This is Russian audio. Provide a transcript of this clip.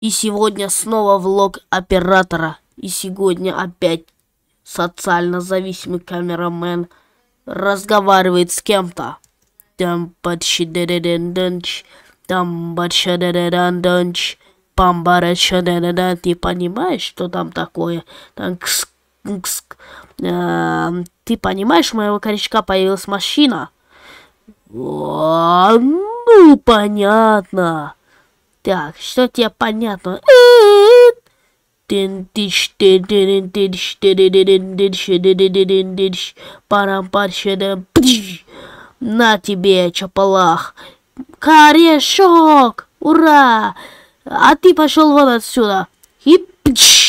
И сегодня снова влог оператора. И сегодня опять социально зависимый камерамен разговаривает с кем-то. Там там Ты понимаешь, что там такое? Там кс кс э, Ты понимаешь, у моего корешка появилась машина? О, а, ну, понятно. Так, что тебе понятно? На тебе, чапалах. Корешок! Ура! А ты пошел вон отсюда. И пч!